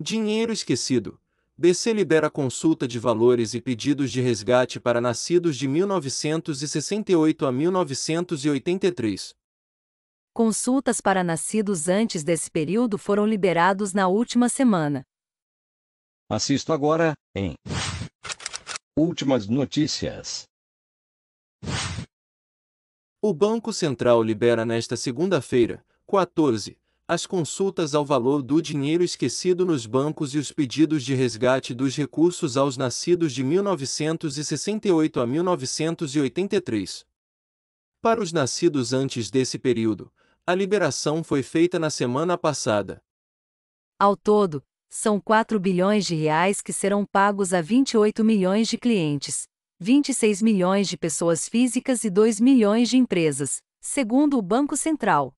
Dinheiro esquecido. DC libera consulta de valores e pedidos de resgate para nascidos de 1968 a 1983. Consultas para nascidos antes desse período foram liberados na última semana. Assisto agora em Últimas notícias. O Banco Central libera nesta segunda-feira, 14, as consultas ao valor do dinheiro esquecido nos bancos e os pedidos de resgate dos recursos aos nascidos de 1968 a 1983. Para os nascidos antes desse período, a liberação foi feita na semana passada. Ao todo, são 4 bilhões de reais que serão pagos a 28 milhões de clientes, 26 milhões de pessoas físicas e 2 milhões de empresas, segundo o Banco Central.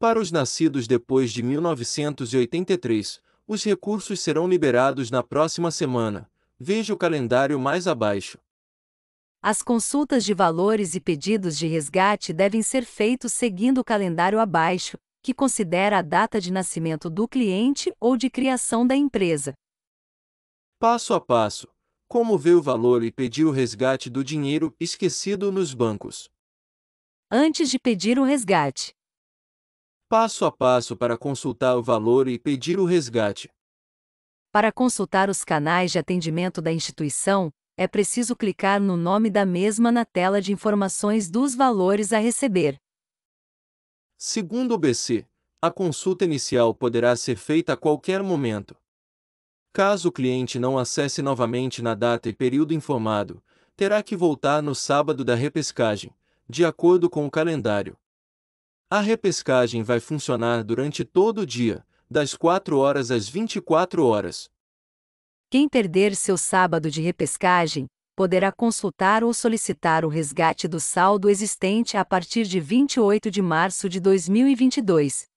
Para os nascidos depois de 1983, os recursos serão liberados na próxima semana. Veja o calendário mais abaixo. As consultas de valores e pedidos de resgate devem ser feitos seguindo o calendário abaixo, que considera a data de nascimento do cliente ou de criação da empresa. Passo a passo: como ver o valor e pedir o resgate do dinheiro esquecido nos bancos? Antes de pedir o resgate, passo a passo para consultar o valor e pedir o resgate. Para consultar os canais de atendimento da instituição, é preciso clicar no nome da mesma na tela de informações dos valores a receber. Segundo o BC, a consulta inicial poderá ser feita a qualquer momento. Caso o cliente não acesse novamente na data e período informado, terá que voltar no sábado da repescagem, de acordo com o calendário. A repescagem vai funcionar durante todo o dia, das 4 horas às 24 horas. Quem perder seu sábado de repescagem poderá consultar ou solicitar o resgate do saldo existente a partir de 28 de março de 2022.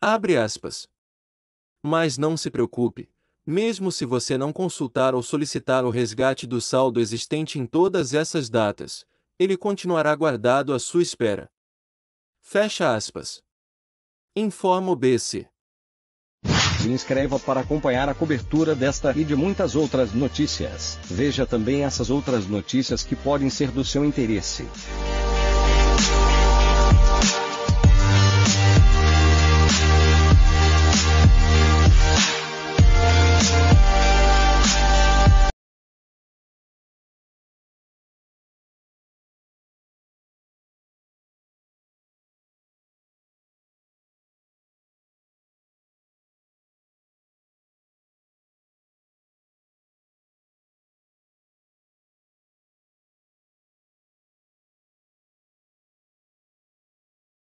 Abre aspas. Mas não se preocupe, mesmo se você não consultar ou solicitar o resgate do saldo existente em todas essas datas, ele continuará guardado à sua espera. Fecha aspas. Informa o BC. Se inscreva para acompanhar a cobertura desta e de muitas outras notícias. Veja também essas outras notícias que podem ser do seu interesse.